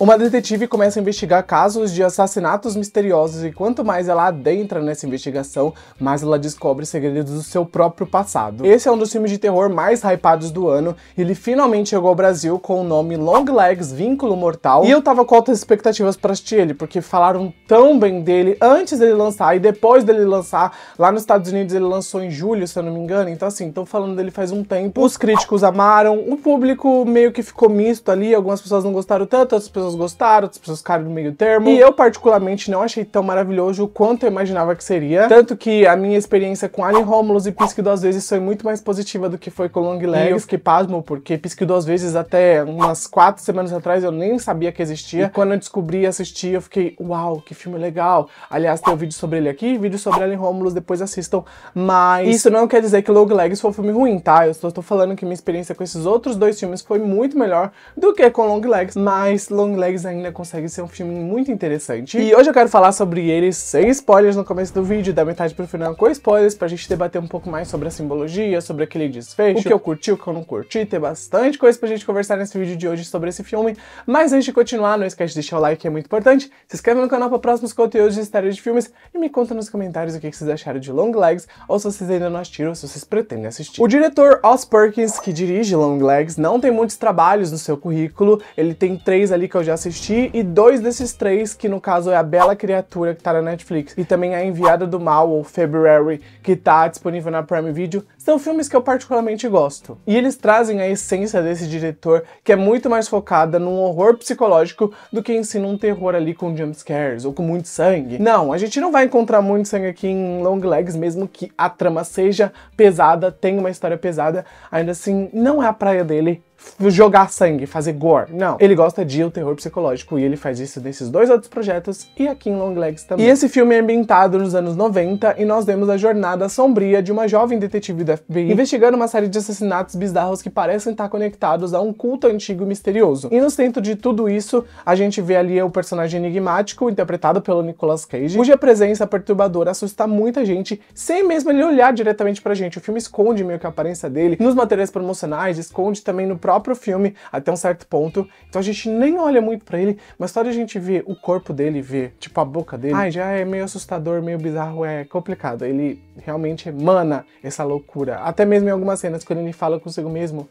Uma detetive começa a investigar casos de assassinatos misteriosos e quanto mais ela adentra nessa investigação, mais ela descobre segredos do seu próprio passado. Esse é um dos filmes de terror mais hypados do ano, ele finalmente chegou ao Brasil com o nome Long Legs Vínculo Mortal, e eu tava com altas expectativas para assistir ele, porque falaram tão bem dele antes dele lançar e depois dele lançar. Lá nos Estados Unidos ele lançou em julho, se eu não me engano, então assim, tô falando dele faz um tempo. Os críticos amaram, o público meio que ficou misto ali, algumas pessoas não gostaram tanto, outras pessoas pessoas gostaram, outras pessoas ficaram no meio termo. Uhum. E eu, particularmente, não achei tão maravilhoso quanto eu imaginava que seria. Tanto que a minha experiência com Alien Romulus e Pisque duas vezes foi muito mais positiva do que foi com Long Legs. E eu fiquei pasmo, porque Pisque duas vezes até umas quatro semanas atrás eu nem sabia que existia. E quando eu descobri e assisti, eu fiquei, uau, que filme legal. Aliás, tem um vídeo sobre ele aqui, vídeo sobre Alien Romulus, depois assistam. Mas isso não quer dizer que Long Legs foi um filme ruim, tá? Eu estou falando que minha experiência com esses outros dois filmes foi muito melhor do que com Long Legs, mas Long Legs ainda consegue ser um filme muito interessante. E hoje eu quero falar sobre ele sem spoilers no começo do vídeo, da metade pro final com spoilers, pra gente debater um pouco mais sobre a simbologia, sobre aquele desfecho, o que eu curti, o que eu não curti, tem bastante coisa pra gente conversar nesse vídeo de hoje sobre esse filme. Mas antes de continuar, não esquece de deixar o like, que é muito importante, se inscreve no canal para próximos conteúdos de história de filmes e me conta nos comentários o que vocês acharam de Long Legs, ou se vocês ainda não assistiram, ou se vocês pretendem assistir. O diretor Oz Perkins, que dirige Long Legs, não tem muitos trabalhos no seu currículo, ele tem três ali que eu já já assisti, e dois desses três, que no caso é A Bela Criatura, que tá na Netflix, e também A Enviada do Mal, ou February, que tá disponível na Prime Video, são filmes que eu particularmente gosto. E eles trazem a essência desse diretor, que é muito mais focada num horror psicológico do que ensina um terror ali com jumpscares ou com muito sangue. Não, a gente não vai encontrar muito sangue aqui em Long Legs, mesmo que a trama seja pesada, tenha uma história pesada, ainda assim não é a praia dele jogar sangue, fazer gore. Não. Ele gosta de o terror psicológico e ele faz isso nesses dois outros projetos e aqui em Long Legs também. E esse filme é ambientado nos anos 90 e nós vemos a jornada sombria de uma jovem detetive do FBI, uhum. investigando uma série de assassinatos bizarros que parecem estar conectados a um culto antigo e misterioso. E no centro de tudo isso, a gente vê ali o personagem enigmático, interpretado pelo Nicolas Cage, cuja presença perturbadora assusta muita gente, sem mesmo ele olhar diretamente pra gente. O filme esconde meio que a aparência dele, nos materiais promocionais, esconde também no próprio filme, até um certo ponto. Então a gente nem olha muito pra ele, mas só de a gente ver o corpo dele, ver, tipo, a boca dele, ai, já é meio assustador, meio bizarro, é complicado. Ele realmente emana essa loucura loucura. Até mesmo em algumas cenas, quando ele fala consigo mesmo,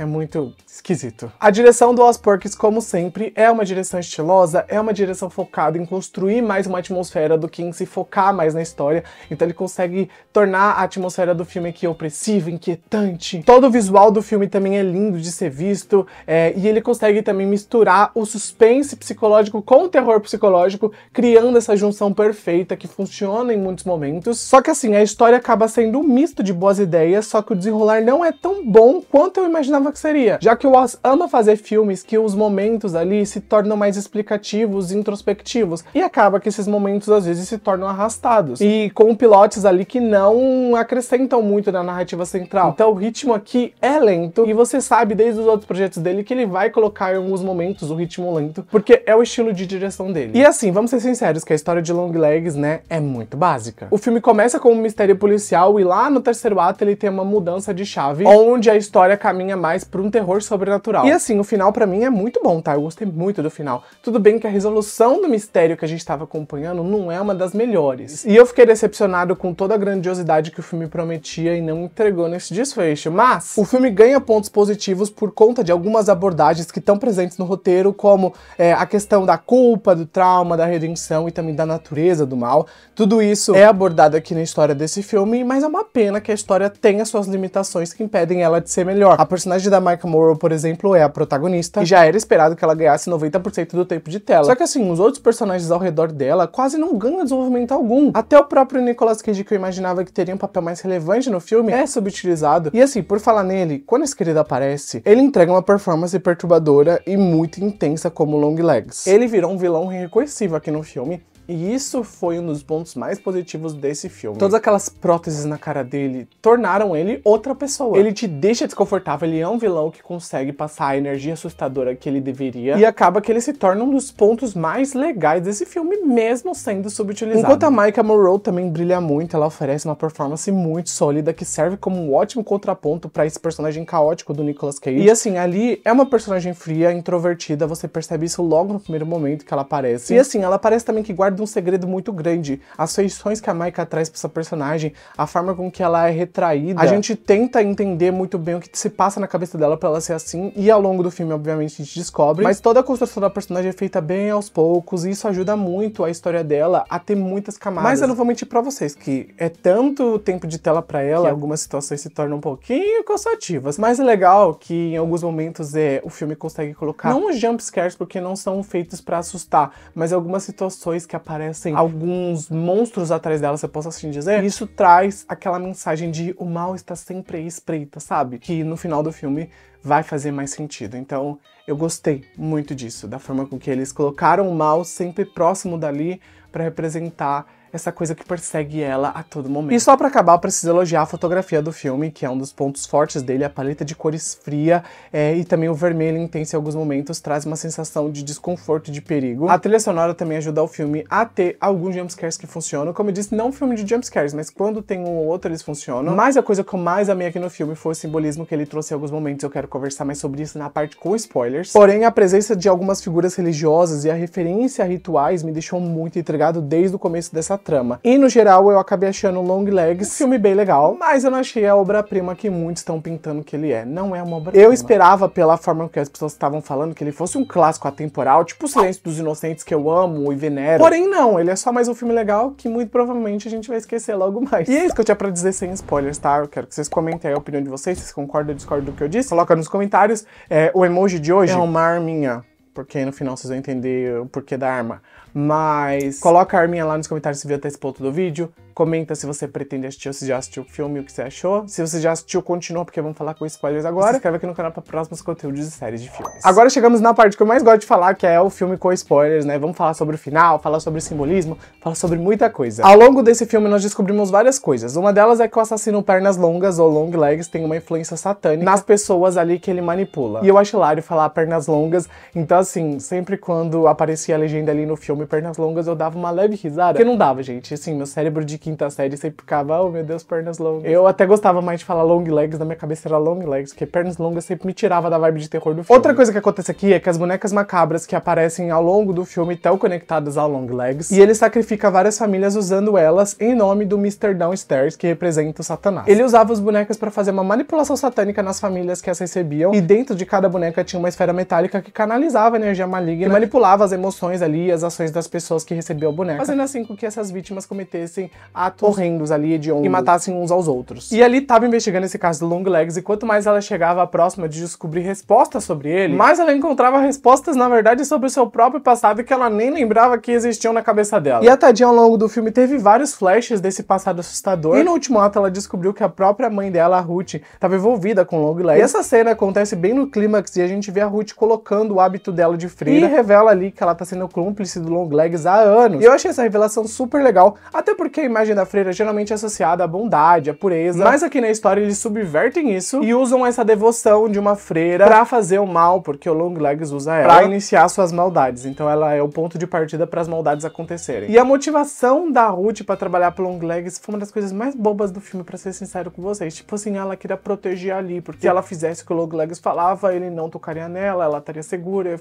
é muito esquisito. A direção do Osperks, como sempre, é uma direção estilosa, é uma direção focada em construir mais uma atmosfera do que em se focar mais na história. Então ele consegue tornar a atmosfera do filme aqui opressiva, inquietante. Todo o visual do filme também é lindo de ser visto é, e ele consegue também misturar o suspense psicológico com o terror psicológico, criando essa junção perfeita que funciona em muitos momentos. Só que assim, a história acaba sendo um misto de boas ideias, só que o desenrolar não é tão bom quanto eu imaginava que seria, já que o Oz ama fazer filmes que os momentos ali se tornam mais explicativos, introspectivos, e acaba que esses momentos às vezes se tornam arrastados, e com pilotes ali que não acrescentam muito na narrativa central. Então o ritmo aqui é lento, e você sabe desde os outros projetos dele que ele vai colocar em alguns momentos o ritmo lento, porque é o estilo de direção dele. E assim, vamos ser sinceros, que a história de Longlegs, né, é muito básica. O filme começa com um mistério policial, e lá no terceiro ato ele tem uma mudança de chave, onde a história caminha mais mais um terror sobrenatural. E assim, o final para mim é muito bom, tá? Eu gostei muito do final. Tudo bem que a resolução do mistério que a gente estava acompanhando não é uma das melhores. E eu fiquei decepcionado com toda a grandiosidade que o filme prometia e não entregou nesse desfecho. Mas o filme ganha pontos positivos por conta de algumas abordagens que estão presentes no roteiro, como é, a questão da culpa, do trauma, da redenção e também da natureza do mal. Tudo isso é abordado aqui na história desse filme, mas é uma pena que a história tenha suas limitações que impedem ela de ser melhor. A personagem personagem da Micah Morrow, por exemplo, é a protagonista, e já era esperado que ela ganhasse 90% do tempo de tela. Só que assim, os outros personagens ao redor dela quase não ganham desenvolvimento algum. Até o próprio Nicolas Cage, que eu imaginava que teria um papel mais relevante no filme, é subutilizado. E assim, por falar nele, quando esse querido aparece, ele entrega uma performance perturbadora e muito intensa como Long Legs. Ele virou um vilão reconhecível aqui no filme, e isso foi um dos pontos mais positivos desse filme. Todas aquelas próteses na cara dele tornaram ele outra pessoa. Ele te deixa desconfortável, ele é um vilão que consegue passar a energia assustadora que ele deveria. E acaba que ele se torna um dos pontos mais legais desse filme, mesmo sendo subutilizado. Enquanto a Micah Monroe também brilha muito, ela oferece uma performance muito sólida que serve como um ótimo contraponto para esse personagem caótico do Nicolas Cage. E assim, ali é uma personagem fria, introvertida, você percebe isso logo no primeiro momento que ela aparece. E assim, ela parece também que guarda guarda um segredo muito grande. As feições que a Maika traz para essa personagem, a forma com que ela é retraída. A gente tenta entender muito bem o que se passa na cabeça dela para ela ser assim, e ao longo do filme, obviamente, a gente descobre. Mas toda a construção da personagem é feita bem aos poucos, e isso ajuda muito a história dela a ter muitas camadas. Mas eu não vou mentir pra vocês que é tanto tempo de tela para ela, que é. algumas situações se tornam um pouquinho cansativas. Mas é legal que em alguns momentos é, o filme consegue colocar, não os jumpscares, porque não são feitos para assustar, mas algumas situações que aparecem aparecem alguns monstros atrás dela, se eu posso assim dizer, isso traz aquela mensagem de o mal está sempre espreita, sabe? Que no final do filme vai fazer mais sentido. Então, eu gostei muito disso, da forma com que eles colocaram o mal sempre próximo dali para representar essa coisa que persegue ela a todo momento. E só para acabar, eu preciso elogiar a fotografia do filme, que é um dos pontos fortes dele, a paleta de cores fria é, e também o vermelho intenso em alguns momentos traz uma sensação de desconforto e de perigo. A trilha sonora também ajuda o filme a ter alguns jumpscares que funcionam. Como eu disse, não um filme de jumpscares, mas quando tem um ou outro eles funcionam. Mas a coisa que eu mais amei aqui no filme foi o simbolismo que ele trouxe em alguns momentos. Eu quero conversar mais sobre isso na parte com spoilers. Porém, a presença de algumas figuras religiosas e a referência a rituais me deixou muito intrigado desde o começo dessa trama. E no geral eu acabei achando Long Legs um filme bem legal, mas eu não achei a obra-prima que muitos estão pintando que ele é. Não é uma obra-prima. Eu esperava pela forma que as pessoas estavam falando que ele fosse um clássico atemporal, tipo O Silêncio dos Inocentes que eu amo e venero. Porém não, ele é só mais um filme legal que muito provavelmente a gente vai esquecer logo mais. E é isso que eu tinha pra dizer sem spoilers, tá? Eu quero que vocês comentem a opinião de vocês, se concordam ou discordam do que eu disse. Coloca nos comentários. É, o emoji de hoje é uma arminha porque no final vocês vão entender o porquê da arma. Mas coloca a arminha lá nos comentários se viu até esse ponto do vídeo. Comenta se você pretende assistir ou se já assistiu o filme o que você achou. Se você já assistiu, continua, porque vamos falar com spoilers agora. Se inscreve aqui no canal para próximos conteúdos e séries de filmes. Agora chegamos na parte que eu mais gosto de falar, que é o filme com spoilers, né? Vamos falar sobre o final, falar sobre simbolismo, falar sobre muita coisa. Ao longo desse filme, nós descobrimos várias coisas. Uma delas é que o assassino Pernas Longas, ou Long Legs, tem uma influência satânica nas pessoas ali que ele manipula. E eu acho hilário falar Pernas Longas, então assim, sempre quando aparecia a legenda ali no filme Pernas Longas, eu dava uma leve risada. Porque não dava, gente. Assim, meu cérebro de 15 quinta série sempre ficava, oh meu Deus, pernas longas. Eu até gostava mais de falar long legs, na minha cabeça era long legs, porque pernas longas sempre me tirava da vibe de terror do filme. Outra coisa que acontece aqui é que as bonecas macabras que aparecem ao longo do filme estão conectadas ao long legs, e ele sacrifica várias famílias usando elas em nome do Mr. Downstairs, que representa o Satanás. Ele usava os bonecas para fazer uma manipulação satânica nas famílias que as recebiam, e dentro de cada boneca tinha uma esfera metálica que canalizava energia maligna e manipulava as emoções ali e as ações das pessoas que recebiam a boneca, fazendo assim com que essas vítimas cometessem atos horrendos ali de e matassem uns aos outros. E ali estava investigando esse caso do Longlegs e quanto mais ela chegava próxima de descobrir respostas sobre ele, mais ela encontrava respostas, na verdade, sobre o seu próprio passado que ela nem lembrava que existiam na cabeça dela. E a tadinha ao longo do filme teve vários flashes desse passado assustador e no último ato ela descobriu que a própria mãe dela, a Ruth, estava envolvida com Longlegs. E essa cena acontece bem no clímax e a gente vê a Ruth colocando o hábito dela de freira e revela ali que ela está sendo cúmplice do Longlegs há anos. E eu achei essa revelação super legal, até porque a imagem imagem da freira geralmente é associada à bondade, à pureza, mas aqui na história eles subvertem isso e usam essa devoção de uma freira para fazer o mal, porque o Longlegs usa ela para iniciar suas maldades. Então ela é o ponto de partida para as maldades acontecerem. E a motivação da Ruth para trabalhar pro Longlegs foi uma das coisas mais bobas do filme, para ser sincero com vocês. Tipo assim, ela queria proteger ali, porque se ela fizesse o que o Longlegs falava, ele não tocaria nela, ela estaria segura,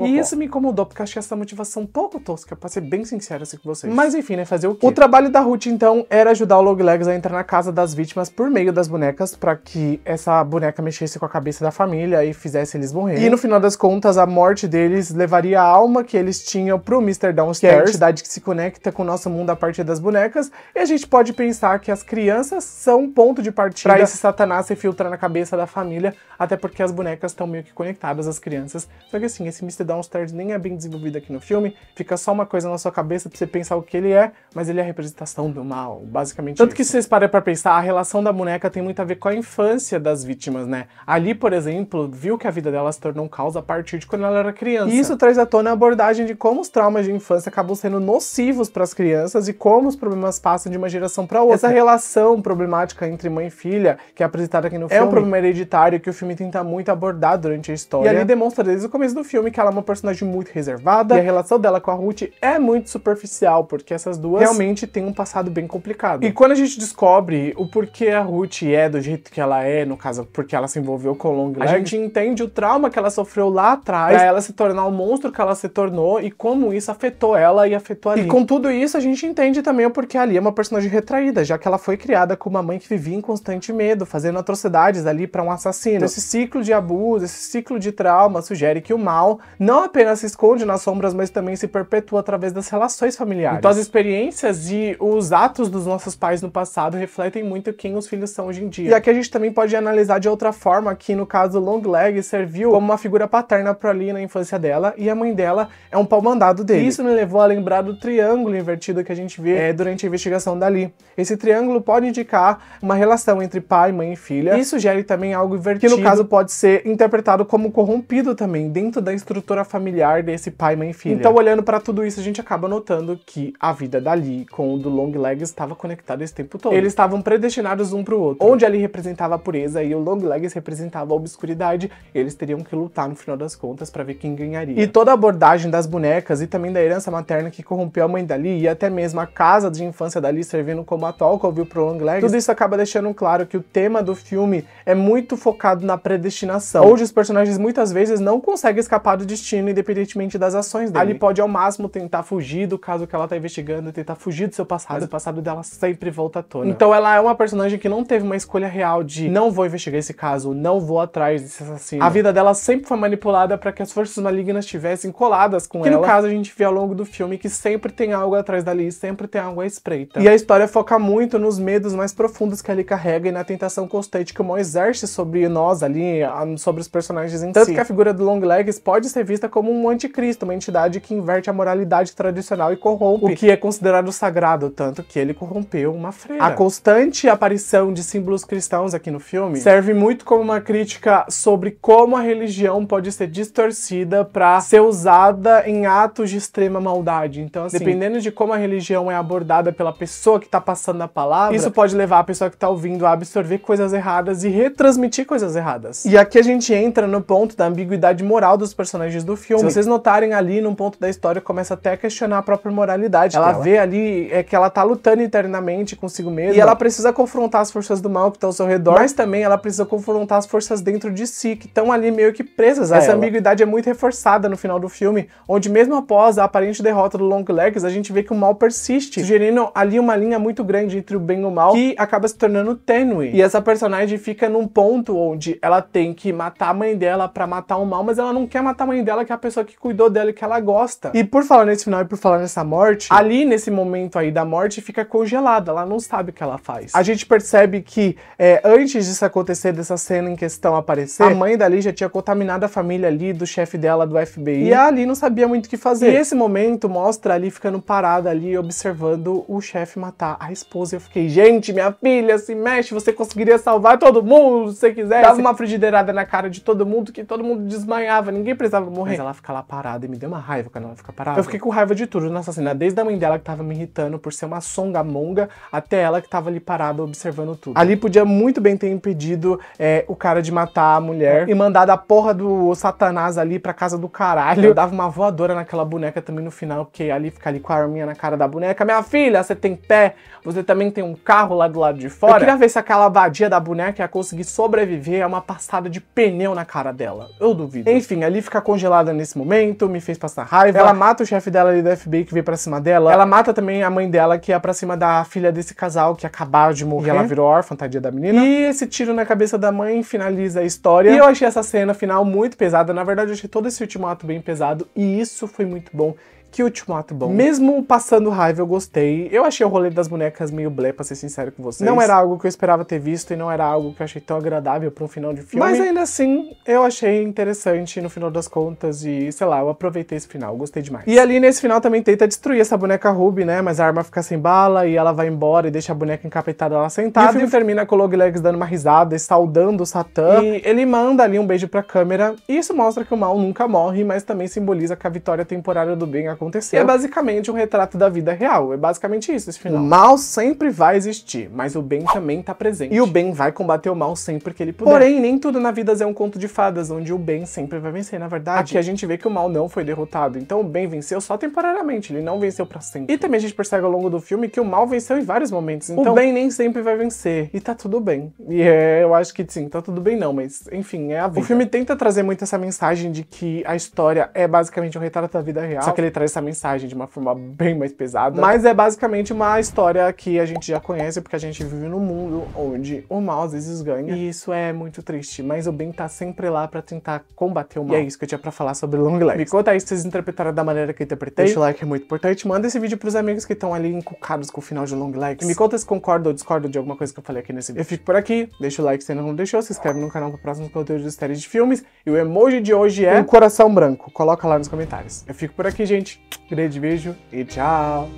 E isso me incomodou, porque achei essa motivação pouco tosca, pra ser bem sincero assim com vocês. Mas enfim, né, fazer o quê? O trabalho da Ruth Ruth, então, era ajudar o Loglegs a entrar na casa das vítimas por meio das bonecas, para que essa boneca mexesse com a cabeça da família e fizesse eles morrerem. E no final das contas, a morte deles levaria a alma que eles tinham pro Mr. Downstairs, que é a entidade que se conecta com o nosso mundo a partir das bonecas. E a gente pode pensar que as crianças são um ponto de partida para esse satanás se filtrar na cabeça da família, até porque as bonecas estão meio que conectadas às crianças. Só que assim, esse Mr. Downstairs nem é bem desenvolvido aqui no filme, fica só uma coisa na sua cabeça pra você pensar o que ele é, mas ele é a representação do mal, basicamente. Tanto isso. que se vocês parem pra pensar, a relação da boneca tem muito a ver com a infância das vítimas, né? Ali, por exemplo, viu que a vida dela se tornou um caos a partir de quando ela era criança. E isso traz à tona a abordagem de como os traumas de infância acabam sendo nocivos para as crianças e como os problemas passam de uma geração para outra. Essa relação problemática entre mãe e filha, que é apresentada aqui no é filme, é um problema hereditário que o filme tenta muito abordar durante a história. E ali demonstra desde o começo do filme que ela é uma personagem muito reservada e a relação dela com a Ruth é muito superficial, porque essas duas realmente têm um passado passado bem complicado. E quando a gente descobre o porquê a Ruth é do jeito que ela é, no caso, porque ela se envolveu com o Long a gente entende o trauma que ela sofreu lá atrás, pra ela se tornar o monstro que ela se tornou e como isso afetou ela e afetou a Lee. E com tudo isso, a gente entende também o porquê a Lee é uma personagem retraída, já que ela foi criada com uma mãe que vivia em constante medo, fazendo atrocidades ali para um assassino. Então, esse ciclo de abuso, esse ciclo de trauma sugere que o mal não apenas se esconde nas sombras, mas também se perpetua através das relações familiares. Então as experiências e os os atos dos nossos pais no passado refletem muito quem os filhos são hoje em dia. E aqui a gente também pode analisar de outra forma que, no caso, Leg serviu como uma figura paterna para ali na infância dela e a mãe dela é um pau mandado dele. E isso me levou a lembrar do triângulo invertido que a gente vê é, durante a investigação da Lee. Esse triângulo pode indicar uma relação entre pai, mãe e filha. Isso gera também algo invertido, que no caso pode ser interpretado como corrompido também dentro da estrutura familiar desse pai, mãe e filha. Então, olhando para tudo isso, a gente acaba notando que a vida da Lee com o do Long Longlegs estava conectado esse tempo todo. Eles estavam predestinados um para o outro. Onde ele representava a pureza e o Longlegs representava a obscuridade, eles teriam que lutar no final das contas para ver quem ganharia. E toda a abordagem das bonecas e também da herança materna que corrompeu a mãe dali e até mesmo a casa de infância dali servindo como a Tolkien pro Longlegs, tudo isso acaba deixando claro que o tema do filme é muito focado na predestinação, onde os personagens muitas vezes não conseguem escapar do destino independentemente das ações dele. Ali pode ao máximo tentar fugir do caso que ela está investigando, tentar fugir do seu passado, mas o passado dela sempre volta à tona. Então ela é uma personagem que não teve uma escolha real de não vou investigar esse caso, não vou atrás desse assassino. A vida dela sempre foi manipulada para que as forças malignas estivessem coladas com que ela. Que no caso a gente vê ao longo do filme que sempre tem algo atrás dali, sempre tem algo à espreita. E a história foca muito nos medos mais profundos que ela carrega e na tentação constante que o mal exerce sobre nós ali, sobre os personagens em Tanto si. que a figura do Longlegs pode ser vista como um anticristo, uma entidade que inverte a moralidade tradicional e corrompe o que é considerado sagrado tanto tanto que ele corrompeu uma freira. A constante aparição de símbolos cristãos aqui no filme serve muito como uma crítica sobre como a religião pode ser distorcida para ser usada em atos de extrema maldade. Então, assim, dependendo de como a religião é abordada pela pessoa que tá passando a palavra, isso pode levar a pessoa que tá ouvindo a absorver coisas erradas e retransmitir coisas erradas. E aqui a gente entra no ponto da ambiguidade moral dos personagens do filme. Se vocês notarem ali, num ponto da história, começa até a questionar a própria moralidade. Ela dela. vê ali é que ela tá lutando internamente consigo mesma. E ela precisa confrontar as forças do mal que estão ao seu redor, mas também ela precisa confrontar as forças dentro de si, que estão ali meio que presas a Essa ela. ambiguidade é muito reforçada no final do filme, onde mesmo após a aparente derrota do Longlegs, a gente vê que o mal persiste, sugerindo ali uma linha muito grande entre o bem e o mal, que acaba se tornando tênue. E essa personagem fica num ponto onde ela tem que matar a mãe dela para matar o mal, mas ela não quer matar a mãe dela, que é a pessoa que cuidou dela e que ela gosta. E por falar nesse final e por falar nessa morte, ali nesse momento aí da morte, morte fica congelada, ela não sabe o que ela faz. A gente percebe que é, antes disso acontecer, dessa cena em questão aparecer, a mãe da Lee já tinha contaminado a família ali do chefe dela do FBI e a Ali não sabia muito o que fazer. E esse momento mostra ali ficando parada ali observando o chefe matar a esposa. Eu fiquei, gente, minha filha, se mexe, você conseguiria salvar todo mundo se você quiser. Dava uma frigideirada na cara de todo mundo que todo mundo desmanhava, ninguém precisava morrer. Mas ela fica lá parada e me deu uma raiva quando ela fica parada. Eu fiquei com raiva de tudo nessa cena, desde a mãe dela que tava me irritando por ser uma songamonga até ela que estava ali parada observando tudo. Ali podia muito bem ter impedido é, o cara de matar a mulher é. e mandado a porra do satanás ali pra casa do caralho. Eu dava uma voadora naquela boneca também no final, porque ali fica ali com a arminha na cara da boneca. Minha filha, você tem pé, você também tem um carro lá do lado de fora. Eu queria ver se aquela vadia da boneca ia conseguir sobreviver a uma passada de pneu na cara dela. Eu duvido. Enfim, ali fica congelada nesse momento, me fez passar raiva. Ela mata o chefe dela ali da FBI que veio pra cima dela. Ela mata também a mãe dela que ia é pra cima da filha desse casal que acabava de morrer. E ela virou órfã, tadinha da menina. E esse tiro na cabeça da mãe finaliza a história. E eu achei essa cena final muito pesada. Na verdade, eu achei todo esse último ato bem pesado. E isso foi muito bom cute um ato bom. Mesmo passando raiva, eu gostei. Eu achei o rolê das bonecas meio blé, pra ser sincero com vocês. Não era algo que eu esperava ter visto e não era algo que eu achei tão agradável pra um final de filme. Mas ainda assim, eu achei interessante no final das contas e, sei lá, eu aproveitei esse final, gostei demais. E ali nesse final também tenta destruir essa boneca Ruby, né? Mas a arma fica sem bala e ela vai embora e deixa a boneca encapetada lá sentada. E o filme termina com o Loglegs dando uma risada e saudando o Satã. E ele manda ali um beijo pra câmera. E isso mostra que o mal nunca morre, mas também simboliza que a vitória temporária do bem acontece aconteceu. é basicamente um retrato da vida real. É basicamente isso esse final. O mal sempre vai existir, mas o bem também tá presente. E o bem vai combater o mal sempre que ele puder. Porém, nem tudo na vida é um conto de fadas, onde o bem sempre vai vencer. Na verdade, aqui a gente vê que o mal não foi derrotado. Então o bem venceu só temporariamente, ele não venceu para sempre. E também a gente percebe ao longo do filme que o mal venceu em vários momentos. Então o bem nem sempre vai vencer. E tá tudo bem. E é, eu acho que sim, tá tudo bem não, mas enfim, é a vida. O filme tenta trazer muito essa mensagem de que a história é basicamente um retrato da vida real. Só que ele traz essa mensagem de uma forma bem mais pesada. Mas é basicamente uma história que a gente já conhece, porque a gente vive num mundo onde o mal às vezes ganha. E isso é muito triste, mas o bem tá sempre lá para tentar combater o mal. E é isso que eu tinha pra falar sobre Long Legs. Me conta aí se vocês interpretaram da maneira que eu interpretei. Deixa o like, é muito importante. Manda esse vídeo pros amigos que estão ali encucados com o final de Long Legs. E me conta se concorda ou discorda de alguma coisa que eu falei aqui nesse vídeo. Eu fico por aqui, deixa o like se ainda não deixou, se inscreve no canal para próximos conteúdos de séries de filmes. E o emoji de hoje é um coração branco. Coloca lá nos comentários. Eu fico por aqui, gente. Grande beijo e tchau!